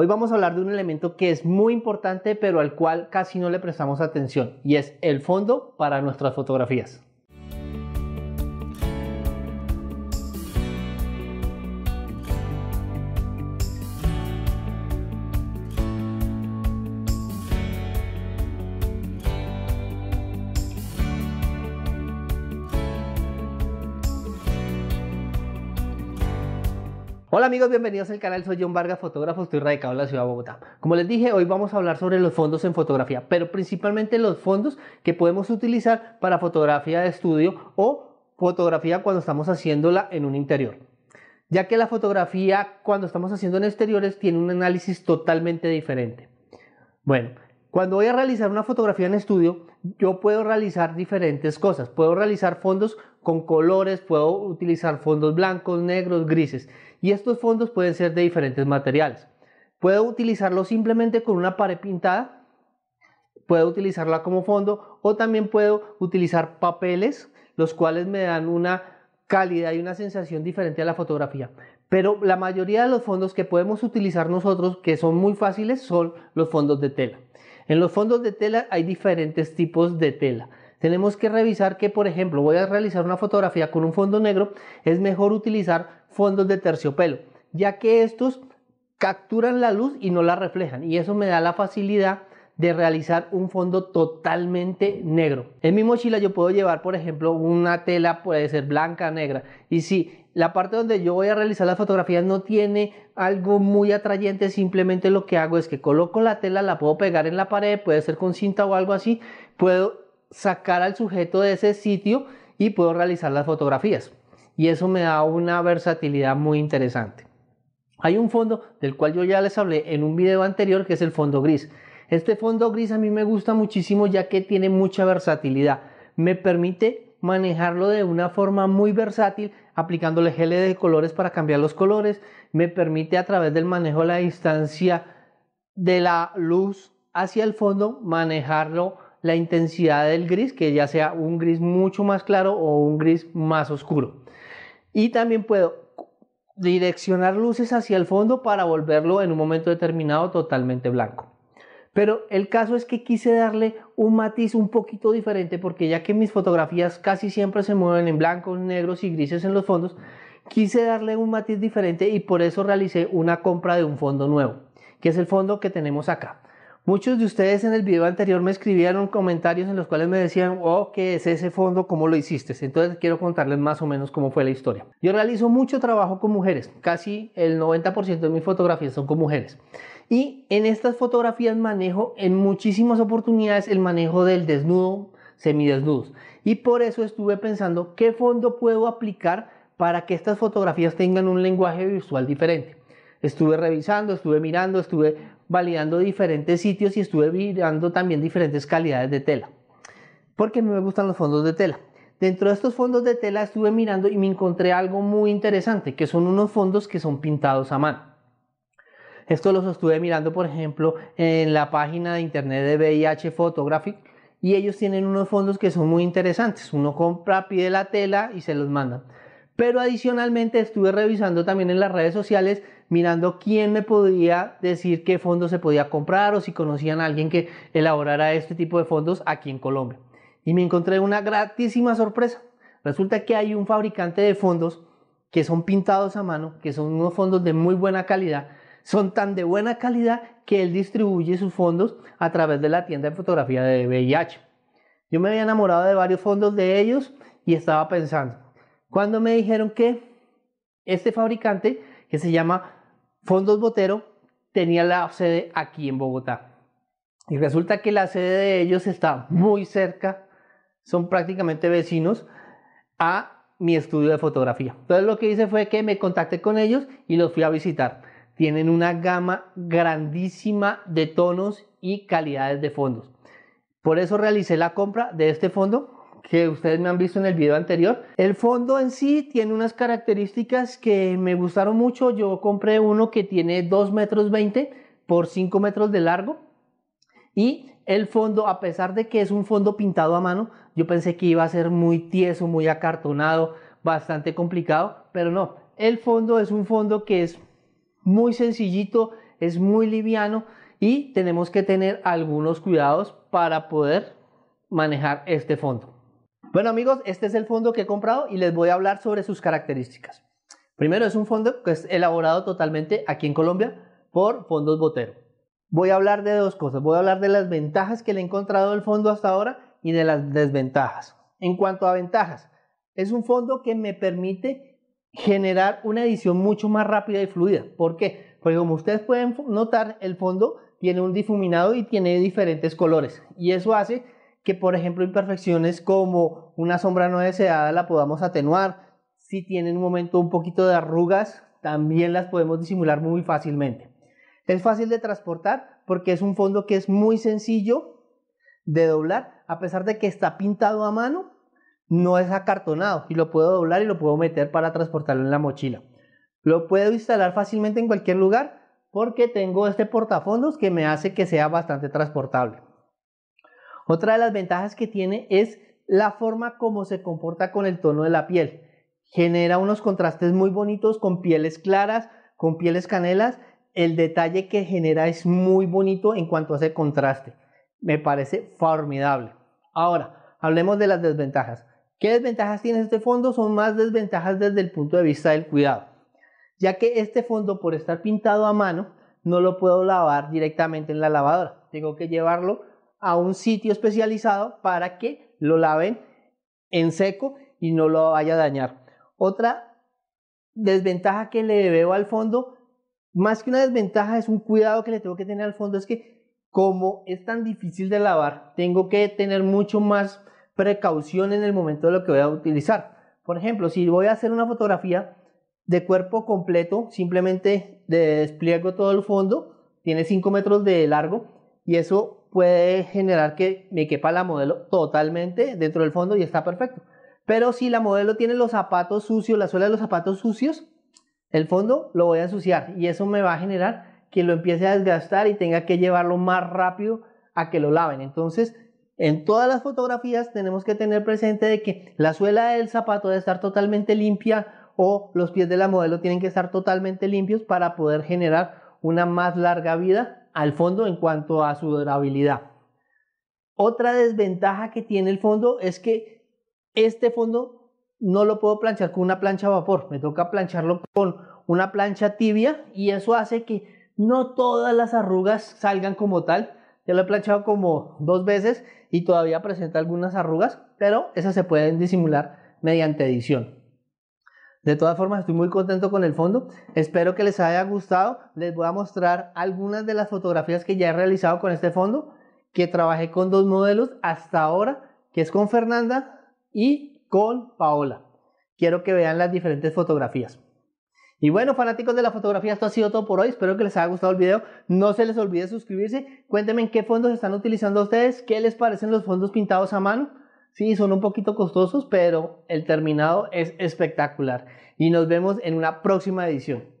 Hoy vamos a hablar de un elemento que es muy importante pero al cual casi no le prestamos atención y es el fondo para nuestras fotografías. Hola amigos, bienvenidos al canal, soy John Vargas, fotógrafo, estoy radicado en la ciudad de Bogotá. Como les dije, hoy vamos a hablar sobre los fondos en fotografía, pero principalmente los fondos que podemos utilizar para fotografía de estudio o fotografía cuando estamos haciéndola en un interior. Ya que la fotografía cuando estamos haciendo en exteriores tiene un análisis totalmente diferente. Bueno, cuando voy a realizar una fotografía en estudio, yo puedo realizar diferentes cosas. Puedo realizar fondos con colores, puedo utilizar fondos blancos, negros, grises. Y estos fondos pueden ser de diferentes materiales. Puedo utilizarlo simplemente con una pared pintada, puedo utilizarla como fondo o también puedo utilizar papeles, los cuales me dan una calidad y una sensación diferente a la fotografía. Pero la mayoría de los fondos que podemos utilizar nosotros, que son muy fáciles, son los fondos de tela. En los fondos de tela hay diferentes tipos de tela. Tenemos que revisar que, por ejemplo, voy a realizar una fotografía con un fondo negro, es mejor utilizar fondos de terciopelo, ya que estos capturan la luz y no la reflejan y eso me da la facilidad de realizar un fondo totalmente negro. En mi mochila yo puedo llevar, por ejemplo, una tela, puede ser blanca, negra. Y si la parte donde yo voy a realizar las fotografías no tiene algo muy atrayente, simplemente lo que hago es que coloco la tela, la puedo pegar en la pared, puede ser con cinta o algo así, puedo sacar al sujeto de ese sitio y puedo realizar las fotografías. Y eso me da una versatilidad muy interesante. Hay un fondo del cual yo ya les hablé en un video anterior que es el fondo gris. Este fondo gris a mí me gusta muchísimo ya que tiene mucha versatilidad. Me permite manejarlo de una forma muy versátil aplicándole gel de colores para cambiar los colores. Me permite a través del manejo de la distancia de la luz hacia el fondo manejarlo la intensidad del gris, que ya sea un gris mucho más claro o un gris más oscuro. Y también puedo direccionar luces hacia el fondo para volverlo en un momento determinado totalmente blanco. Pero el caso es que quise darle un matiz un poquito diferente porque ya que mis fotografías casi siempre se mueven en blancos, negros y grises en los fondos, quise darle un matiz diferente y por eso realicé una compra de un fondo nuevo, que es el fondo que tenemos acá. Muchos de ustedes en el video anterior me escribieron comentarios en los cuales me decían, oh, ¿qué es ese fondo? ¿Cómo lo hiciste? Entonces quiero contarles más o menos cómo fue la historia. Yo realizo mucho trabajo con mujeres, casi el 90% de mis fotografías son con mujeres. Y en estas fotografías manejo en muchísimas oportunidades el manejo del desnudo, semidesnudos. Y por eso estuve pensando qué fondo puedo aplicar para que estas fotografías tengan un lenguaje visual diferente. Estuve revisando, estuve mirando, estuve validando diferentes sitios y estuve mirando también diferentes calidades de tela, porque no me gustan los fondos de tela. Dentro de estos fondos de tela estuve mirando y me encontré algo muy interesante, que son unos fondos que son pintados a mano. Esto los estuve mirando, por ejemplo, en la página de internet de VIH Photographic y ellos tienen unos fondos que son muy interesantes. Uno compra, pide la tela y se los manda Pero adicionalmente estuve revisando también en las redes sociales mirando quién me podía decir qué fondos se podía comprar o si conocían a alguien que elaborara este tipo de fondos aquí en Colombia. Y me encontré una gratísima sorpresa. Resulta que hay un fabricante de fondos que son pintados a mano, que son unos fondos de muy buena calidad, son tan de buena calidad que él distribuye sus fondos a través de la tienda de fotografía de VIH. Yo me había enamorado de varios fondos de ellos y estaba pensando, cuando me dijeron que este fabricante, que se llama Fondos Botero tenía la sede aquí en Bogotá. Y resulta que la sede de ellos está muy cerca, son prácticamente vecinos, a mi estudio de fotografía. Entonces lo que hice fue que me contacté con ellos y los fui a visitar. Tienen una gama grandísima de tonos y calidades de fondos. Por eso realicé la compra de este fondo que ustedes me han visto en el video anterior. El fondo en sí tiene unas características que me gustaron mucho. Yo compré uno que tiene 2 metros 20 por 5 metros de largo. Y el fondo, a pesar de que es un fondo pintado a mano, yo pensé que iba a ser muy tieso, muy acartonado, bastante complicado, pero no. El fondo es un fondo que es muy sencillito, es muy liviano y tenemos que tener algunos cuidados para poder manejar este fondo. Bueno amigos, este es el fondo que he comprado y les voy a hablar sobre sus características. Primero, es un fondo que es elaborado totalmente aquí en Colombia por Fondos Botero. Voy a hablar de dos cosas. Voy a hablar de las ventajas que le he encontrado el fondo hasta ahora y de las desventajas. En cuanto a ventajas, es un fondo que me permite generar una edición mucho más rápida y fluida. ¿Por qué? Porque como ustedes pueden notar, el fondo tiene un difuminado y tiene diferentes colores. Y eso hace que, por ejemplo, imperfecciones como una sombra no deseada la podamos atenuar. Si tienen un momento un poquito de arrugas, también las podemos disimular muy fácilmente. Es fácil de transportar porque es un fondo que es muy sencillo de doblar, a pesar de que está pintado a mano, no es acartonado y lo puedo doblar y lo puedo meter para transportarlo en la mochila. Lo puedo instalar fácilmente en cualquier lugar porque tengo este portafondos que me hace que sea bastante transportable. Otra de las ventajas que tiene es la forma como se comporta con el tono de la piel. Genera unos contrastes muy bonitos con pieles claras, con pieles canelas. El detalle que genera es muy bonito en cuanto a ese contraste. Me parece formidable. Ahora, hablemos de las desventajas. ¿Qué desventajas tiene este fondo? Son más desventajas desde el punto de vista del cuidado. Ya que este fondo, por estar pintado a mano, no lo puedo lavar directamente en la lavadora. Tengo que llevarlo a un sitio especializado para que lo laven en seco y no lo vaya a dañar. Otra desventaja que le veo al fondo, más que una desventaja, es un cuidado que le tengo que tener al fondo, es que como es tan difícil de lavar, tengo que tener mucho más precaución en el momento de lo que voy a utilizar. Por ejemplo, si voy a hacer una fotografía de cuerpo completo, simplemente despliego todo el fondo, tiene 5 metros de largo y eso puede generar que me quepa la modelo totalmente dentro del fondo y está perfecto. Pero si la modelo tiene los zapatos sucios, la suela de los zapatos sucios, el fondo lo voy a ensuciar y eso me va a generar que lo empiece a desgastar y tenga que llevarlo más rápido a que lo laven. Entonces, en todas las fotografías tenemos que tener presente de que la suela del zapato debe estar totalmente limpia o los pies de la modelo tienen que estar totalmente limpios para poder generar una más larga vida al fondo en cuanto a su durabilidad. Otra desventaja que tiene el fondo es que este fondo no lo puedo planchar con una plancha a vapor, me toca plancharlo con una plancha tibia y eso hace que no todas las arrugas salgan como tal. Ya lo he planchado como dos veces y todavía presenta algunas arrugas, pero esas se pueden disimular mediante edición. De todas formas, estoy muy contento con el fondo. Espero que les haya gustado. Les voy a mostrar algunas de las fotografías que ya he realizado con este fondo, que trabajé con dos modelos hasta ahora, que es con Fernanda y con Paola. Quiero que vean las diferentes fotografías. Y bueno, fanáticos de la fotografía, esto ha sido todo por hoy. Espero que les haya gustado el video. No se les olvide suscribirse. Cuéntenme en qué fondos están utilizando ustedes, qué les parecen los fondos pintados a mano Sí, son un poquito costosos, pero el terminado es espectacular. Y nos vemos en una próxima edición.